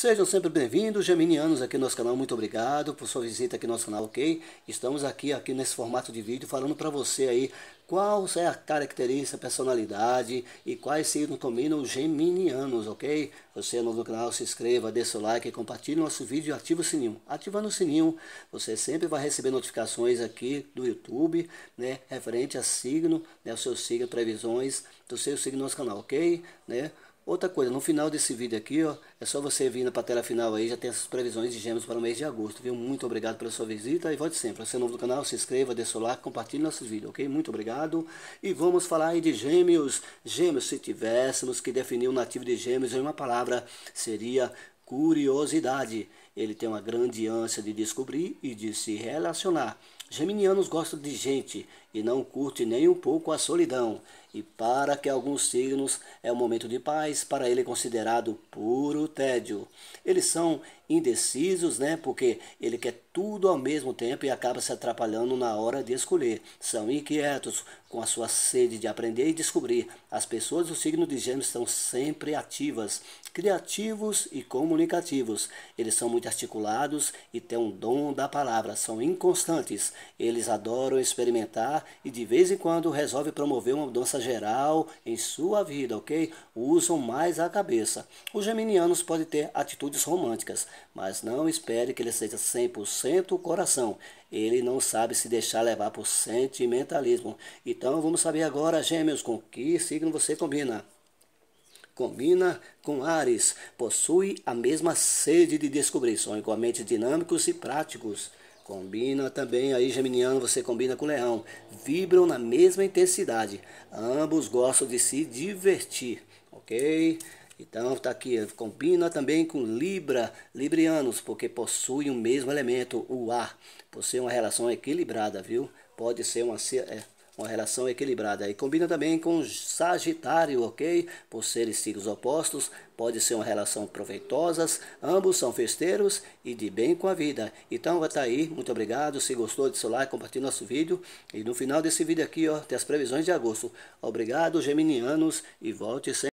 Sejam sempre bem-vindos, geminianos, aqui no nosso canal. Muito obrigado por sua visita aqui no nosso canal, ok? Estamos aqui, aqui nesse formato de vídeo falando para você aí qual é a característica, personalidade e quais signos dominam os geminianos, ok? Você é novo no canal, se inscreva, dê seu like, compartilhe nosso vídeo e ativa o sininho. Ativando o sininho, você sempre vai receber notificações aqui do YouTube, né? Referente a signo, né? O seu signo, previsões do seu signo no nosso canal, ok? Né? Outra coisa, no final desse vídeo aqui, ó, é só você vir para a tela final aí, já tem essas previsões de gêmeos para o mês de agosto, viu? Muito obrigado pela sua visita e volte sempre. Você é novo no canal, se inscreva, dê seu like, compartilhe nossos vídeos, ok? Muito obrigado. E vamos falar aí de gêmeos. Gêmeos, se tivéssemos que definir o um nativo de gêmeos em uma palavra, seria curiosidade. Ele tem uma grande ânsia de descobrir e de se relacionar. Geminianos gostam de gente e não curte nem um pouco a solidão. E para que alguns signos é um momento de paz, para ele é considerado puro tédio. Eles são indecisos, né? Porque ele quer tudo ao mesmo tempo e acaba se atrapalhando na hora de escolher. São inquietos com a sua sede de aprender e descobrir. As pessoas do signo de Gêmeos estão sempre ativas, criativos e comunicativos. Eles são muito articulados e têm um dom da palavra, são inconstantes eles adoram experimentar e de vez em quando resolvem promover uma mudança geral em sua vida, ok? Usam mais a cabeça. Os geminianos podem ter atitudes românticas, mas não espere que ele seja 100% o coração. Ele não sabe se deixar levar por sentimentalismo. Então vamos saber agora, gêmeos, com que signo você combina combina com Ares, possui a mesma sede de descobrir, são igualmente dinâmicos e práticos. Combina também aí, Geminiano, você combina com o Leão. Vibram na mesma intensidade. Ambos gostam de se divertir, ok? Então tá aqui, combina também com Libra, Librianos, porque possui o mesmo elemento, o ar. Possui ser uma relação equilibrada, viu? Pode ser uma. É, uma relação equilibrada. E combina também com Sagitário, ok? Por serem signos opostos, pode ser uma relação proveitosa. Ambos são festeiros e de bem com a vida. Então vai estar tá aí. Muito obrigado. Se gostou, de seu like, compartilhe nosso vídeo. E no final desse vídeo aqui, ó, tem as previsões de agosto. Obrigado, geminianos, e volte sempre.